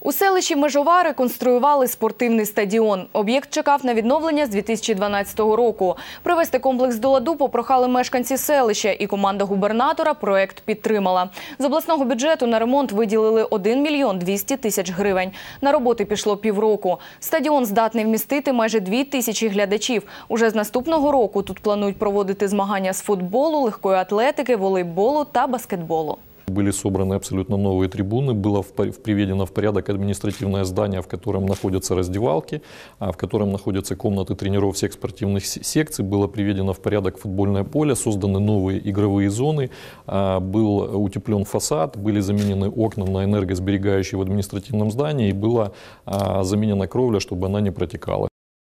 У селищі Межова реконструювали спортивний стадіон. Об'єкт чекав на відновлення з 2012 року. Привести комплекс до ладу попрохали мешканці селища, і команда губернатора проект підтримала. З обласного бюджету на ремонт виділили 1 мільйон 200 тисяч гривень. На роботи пішло півроку. Стадіон здатний вмістити майже 2 тисячі глядачів. Уже з наступного року тут планують проводити змагання з футболу, легкої атлетики, волейболу та баскетболу. были собраны абсолютно новые трибуны, было в, приведено в порядок административное здание, в котором находятся раздевалки, а в котором находятся комнаты тренеров всех спортивных секций, было приведено в порядок футбольное поле, созданы новые игровые зоны, а, был утеплен фасад, были заменены окна на энергосберегающие в административном здании и была а, заменена кровля, чтобы она не протекала.